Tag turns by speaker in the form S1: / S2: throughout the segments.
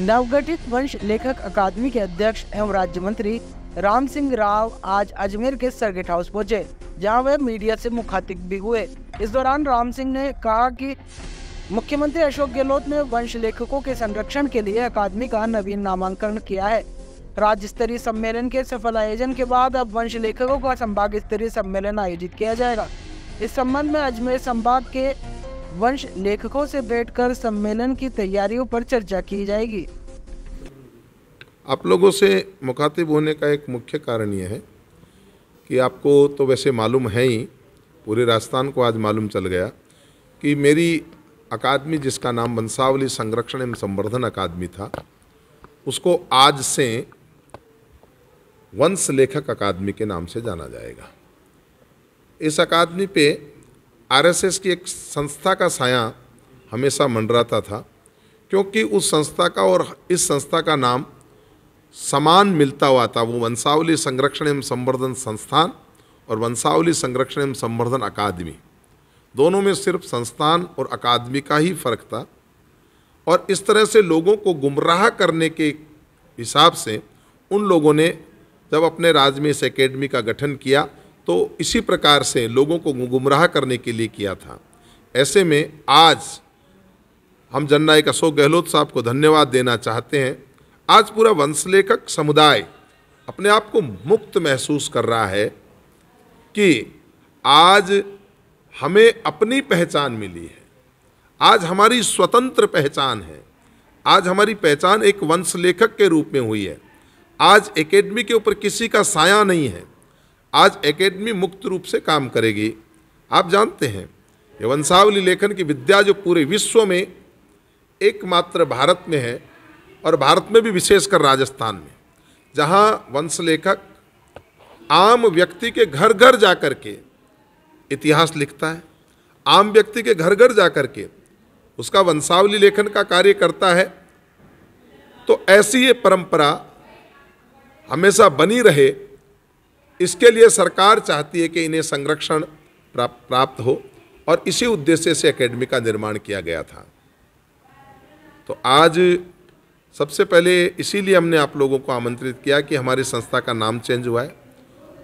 S1: नवगठित वंश लेखक अकादमी के अध्यक्ष एवं राज्य मंत्री राम सिंह राव आज अजमेर के सर्किट हाउस पहुंचे जहां वह मीडिया से मुखातिब भी हुए इस दौरान राम सिंह ने कहा कि मुख्यमंत्री अशोक गहलोत ने वंश लेखकों के संरक्षण के लिए अकादमी का नवीन नामांकन किया है राज्य स्तरीय सम्मेलन के सफल आयोजन के बाद अब वंश लेखकों का संभाग स्तरीय सम्मेलन आयोजित किया जाएगा इस संबंध में अजमेर संभाग के वंश लेखकों से बैठकर सम्मेलन की तैयारियों पर चर्चा की जाएगी
S2: आप लोगों से मुखातिब होने का एक मुख्य कारण यह है कि आपको तो वैसे मालूम है ही पूरे राजस्थान को आज मालूम चल गया कि मेरी अकादमी जिसका नाम वंशावली संरक्षण एवं संवर्धन अकादमी था उसको आज से वंश लेखक अकादमी के नाम से जाना जाएगा इस अकादमी पे आरएसएस की एक संस्था का साया हमेशा मंडराता था क्योंकि उस संस्था का और इस संस्था का नाम समान मिलता हुआ था वो वंशावली संरक्षण एवं संवर्धन संस्थान और वंशावली संरक्षण एवं संवर्धन अकादमी दोनों में सिर्फ संस्थान और अकादमी का ही फर्क था और इस तरह से लोगों को गुमराह करने के हिसाब से उन लोगों ने जब अपने राज्य में इस अकेडमी का गठन किया तो इसी प्रकार से लोगों को गुमराह करने के लिए किया था ऐसे में आज हम जननायक अशोक गहलोत साहब को धन्यवाद देना चाहते हैं आज पूरा वंशलेखक समुदाय अपने आप को मुक्त महसूस कर रहा है कि आज हमें अपनी पहचान मिली है आज हमारी स्वतंत्र पहचान है आज हमारी पहचान एक वंश लेखक के रूप में हुई है आज एकेडमी के ऊपर किसी का साया नहीं है आज एकेडमी मुक्त रूप से काम करेगी आप जानते हैं ये वंशावली लेखन की विद्या जो पूरे विश्व में एकमात्र भारत में है और भारत में भी विशेषकर राजस्थान में जहाँ वंश लेखक आम व्यक्ति के घर घर जा कर के इतिहास लिखता है आम व्यक्ति के घर घर जा कर के उसका वंशावली लेखन का कार्य करता है तो ऐसी ये परंपरा हमेशा बनी रहे इसके लिए सरकार चाहती है कि इन्हें संरक्षण प्राप्त हो और इसी उद्देश्य से एकेडमी का निर्माण किया गया था तो आज सबसे पहले इसीलिए हमने आप लोगों को आमंत्रित किया कि हमारी संस्था का नाम चेंज हुआ है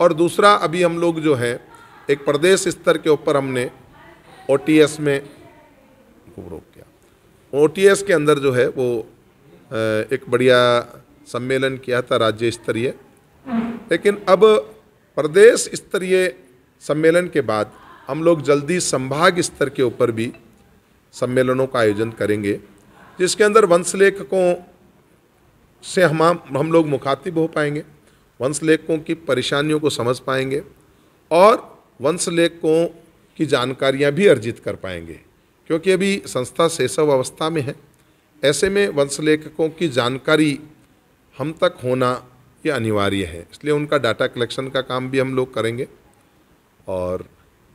S2: और दूसरा अभी हम लोग जो है एक प्रदेश स्तर के ऊपर हमने ओ में रोक किया ओ के अंदर जो है वो एक बढ़िया सम्मेलन किया था राज्य स्तरीय लेकिन अब प्रदेश स्तरीय सम्मेलन के बाद हम लोग जल्दी संभाग स्तर के ऊपर भी सम्मेलनों का आयोजन करेंगे जिसके अंदर वंशलेखकों से हम हम लोग मुखातिब हो पाएंगे वंशलेखकों की परेशानियों को समझ पाएंगे और वंशलेखकों की जानकारियां भी अर्जित कर पाएंगे क्योंकि अभी संस्था शैशव अवस्था में है ऐसे में वंशलेखकों की जानकारी हम तक होना ये अनिवार्य है इसलिए उनका डाटा कलेक्शन का काम भी हम लोग करेंगे और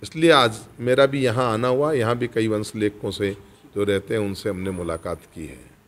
S2: इसलिए आज मेरा भी यहाँ आना हुआ यहाँ भी कई वंश लेखकों से जो रहते हैं उनसे हमने मुलाकात की है